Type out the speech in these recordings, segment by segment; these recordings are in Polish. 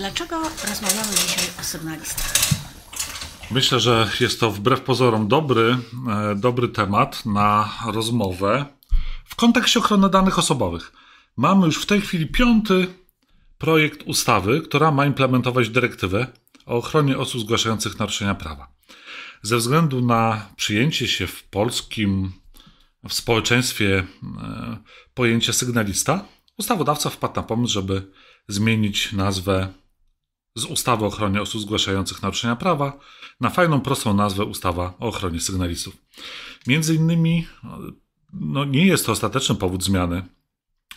Dlaczego rozmawiamy dzisiaj o sygnalistach? Myślę, że jest to wbrew pozorom dobry, e, dobry temat na rozmowę w kontekście ochrony danych osobowych. Mamy już w tej chwili piąty projekt ustawy, która ma implementować dyrektywę o ochronie osób zgłaszających naruszenia prawa. Ze względu na przyjęcie się w polskim w społeczeństwie e, pojęcia sygnalista, ustawodawca wpadł na pomysł, żeby zmienić nazwę z ustawy o ochronie osób zgłaszających naruszenia prawa na fajną, prostą nazwę ustawa o ochronie sygnalistów. Między innymi no, nie jest to ostateczny powód zmiany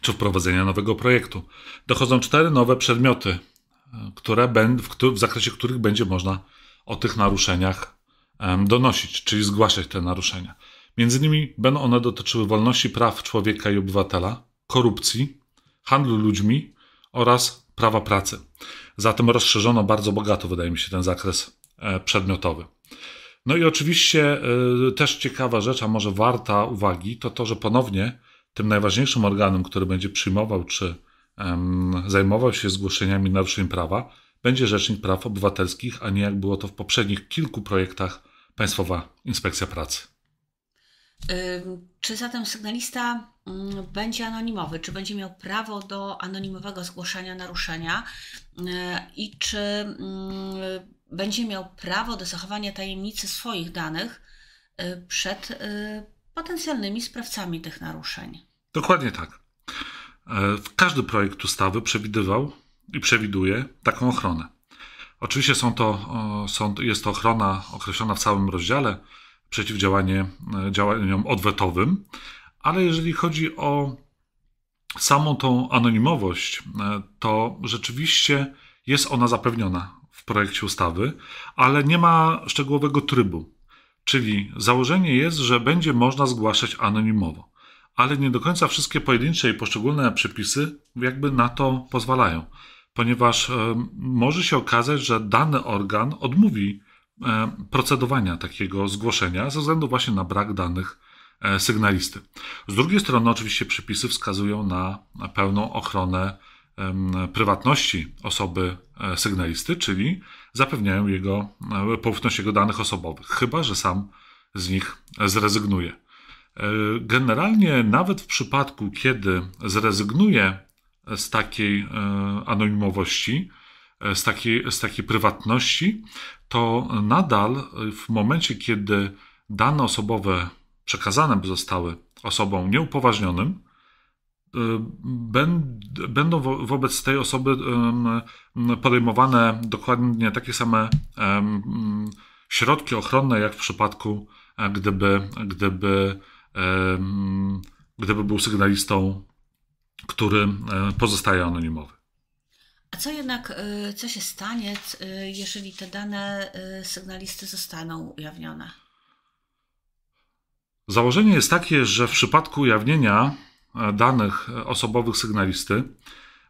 czy wprowadzenia nowego projektu. Dochodzą cztery nowe przedmioty, e, które, w zakresie których będzie można o tych naruszeniach donosić, czyli zgłaszać te naruszenia. Między innymi będą one dotyczyły wolności praw człowieka i obywatela, korupcji, handlu ludźmi oraz prawa pracy. Zatem rozszerzono bardzo bogato, wydaje mi się, ten zakres e, przedmiotowy. No i oczywiście e, też ciekawa rzecz, a może warta uwagi, to to, że ponownie tym najważniejszym organem, który będzie przyjmował czy zajmował się zgłoszeniami naruszeń prawa, będzie Rzecznik Praw Obywatelskich, a nie jak było to w poprzednich kilku projektach Państwowa Inspekcja Pracy. Czy zatem sygnalista mm, będzie anonimowy? Czy będzie miał prawo do anonimowego zgłoszenia naruszenia? Yy, I czy mm, będzie miał prawo do zachowania tajemnicy swoich danych y, przed y, potencjalnymi sprawcami tych naruszeń? Dokładnie tak. E, każdy projekt ustawy przewidywał i przewiduje taką ochronę. Oczywiście są to, są, jest to ochrona określona w całym rozdziale, przeciwdziałanie e, działaniom odwetowym. Ale jeżeli chodzi o samą tą anonimowość, e, to rzeczywiście jest ona zapewniona w projekcie ustawy, ale nie ma szczegółowego trybu. Czyli założenie jest, że będzie można zgłaszać anonimowo, ale nie do końca wszystkie pojedyncze i poszczególne przepisy jakby na to pozwalają, ponieważ e, może się okazać, że dany organ odmówi E, procedowania takiego zgłoszenia ze względu właśnie na brak danych e, sygnalisty. Z drugiej strony, oczywiście, przepisy wskazują na pełną ochronę prywatności osoby e, sygnalisty, czyli zapewniają jego poufność jego danych osobowych, chyba że sam z nich zrezygnuje. Generalnie, nawet w przypadku, kiedy zrezygnuje z takiej anonimowości, E, z takiej, z takiej prywatności, to nadal w momencie, kiedy dane osobowe przekazane by zostały osobom nieupoważnionym, e, będą wobec tej osoby podejmowane dokładnie takie same środki ochronne, jak w przypadku, e, gdyby, gdyby, gdyby był sygnalistą, który pozostaje anonimowy. A co jednak, y, co się stanie, y, jeżeli te dane y, sygnalisty zostaną ujawnione? Założenie jest takie, że w przypadku ujawnienia e, danych e, osobowych sygnalisty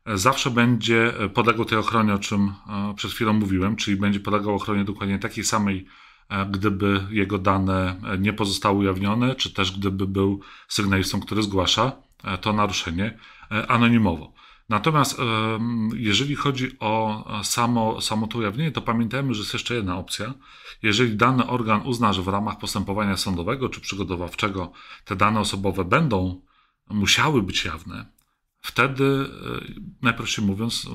e, zawsze będzie podlegał tej ochronie, o czym przed chwilą mówiłem, czyli będzie podlegał ochronie dokładnie takiej samej, gdyby jego dane nie pozostały ujawnione, czy też gdyby był sygnalistą, który zgłasza to naruszenie anonimowo. Natomiast jeżeli chodzi o e, samo, samo to ujawnienie, to pamiętajmy, że jest jeszcze jedna opcja. Jeżeli dany organ uzna, że w ramach postępowania sądowego czy przygotowawczego te dane osobowe będą musiały być jawne, wtedy, e, najprościej mówiąc,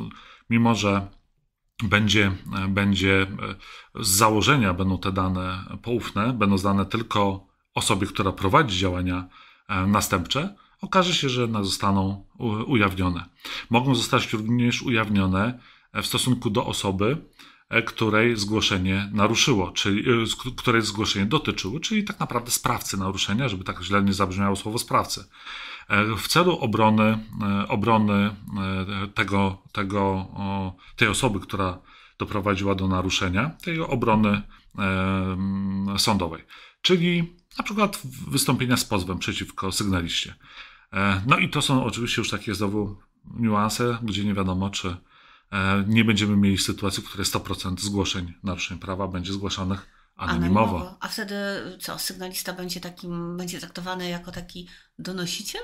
mimo że będzie, e, będzie z założenia będą te dane poufne, będą znane tylko osobie, która prowadzi działania następcze, okaże się, że zostaną ujawnione. Mogą zostać również ujawnione e, w stosunku do osoby, e, której zgłoszenie naruszyło, czyli e, której zgłoszenie dotyczyło, czyli tak naprawdę sprawcy naruszenia, żeby tak źle nie zabrzmiało słowo sprawcy. W celu obrony, obrony tego, tego, tej osoby, która doprowadziła do naruszenia tej obrony e, sądowej, czyli na przykład wystąpienia z pozwem przeciwko sygnaliście. E, no i to są oczywiście już takie znowu niuanse, gdzie nie wiadomo, czy e, nie będziemy mieli sytuacji, w której 100% zgłoszeń naruszeń prawa będzie zgłaszanych anonimowo. anonimowo. A wtedy co, sygnalista będzie takim, będzie traktowany jako taki donosiciel?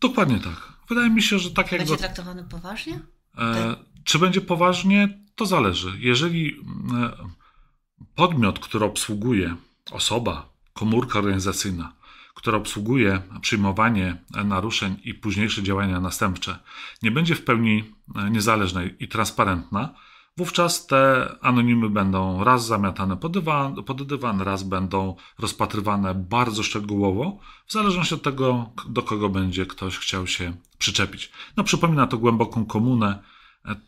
Dokładnie tak. Wydaje mi się, że tak jak. Będzie traktowany poważnie? E, tak. czy będzie poważnie? to zależy. Jeżeli e, podmiot, który obsługuje, osoba, komórka organizacyjna, która obsługuje przyjmowanie e, naruszeń i późniejsze działania następcze, nie będzie w pełni e, niezależna i transparentna, wówczas te anonimy będą raz zamiatane pod dywan, pod dywan, raz będą rozpatrywane bardzo szczegółowo, w zależności od tego, do kogo będzie ktoś chciał się przyczepić. No, przypomina to głęboką komunę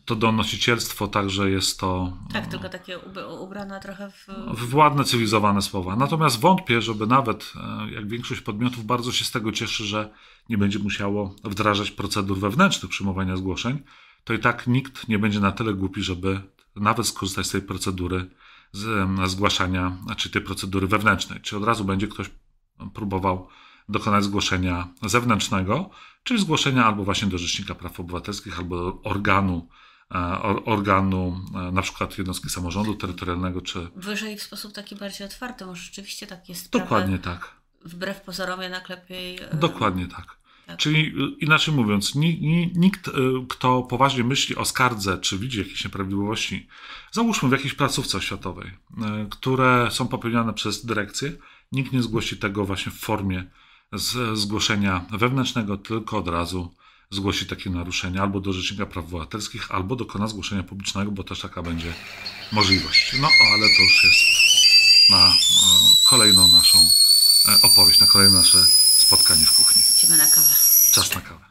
to donosicielstwo także jest to. Tak, mm, tylko takie ubrane trochę w. W ładne, cywilizowane słowa. Natomiast wątpię, żeby nawet, e, jak większość podmiotów, bardzo się z tego cieszy, że nie będzie musiało wdrażać procedur wewnętrznych przyjmowania zgłoszeń. To i tak nikt nie będzie na tyle głupi, żeby nawet skorzystać z tej procedury z, zgłaszania, czy znaczy tej procedury wewnętrznej. Czy od razu będzie ktoś próbował dokonać zgłoszenia zewnętrznego, czyli zgłoszenia albo właśnie do Rzecznika Praw Obywatelskich, albo organu, e, organu e, na przykład jednostki samorządu terytorialnego, czy... Wyżej w sposób taki bardziej otwarty, może rzeczywiście tak jest. Dokładnie tak. Wbrew pozorom jednak lepiej... E, Dokładnie tak. tak. Czyli inaczej mówiąc, nikt, kto poważnie myśli o skardze, czy widzi jakieś nieprawidłowości, załóżmy w jakiejś placówce oświatowej, które są popełniane przez dyrekcję, nikt nie zgłosi tego właśnie w formie z zgłoszenia wewnętrznego, tylko od razu zgłosi takie naruszenie albo do Rzecznika Praw Obywatelskich, albo dokona zgłoszenia publicznego, bo też taka będzie możliwość. No ale to już jest na e, kolejną naszą e, opowieść, na kolejne nasze spotkanie w kuchni. Idziemy na kawę. Czas na kawę.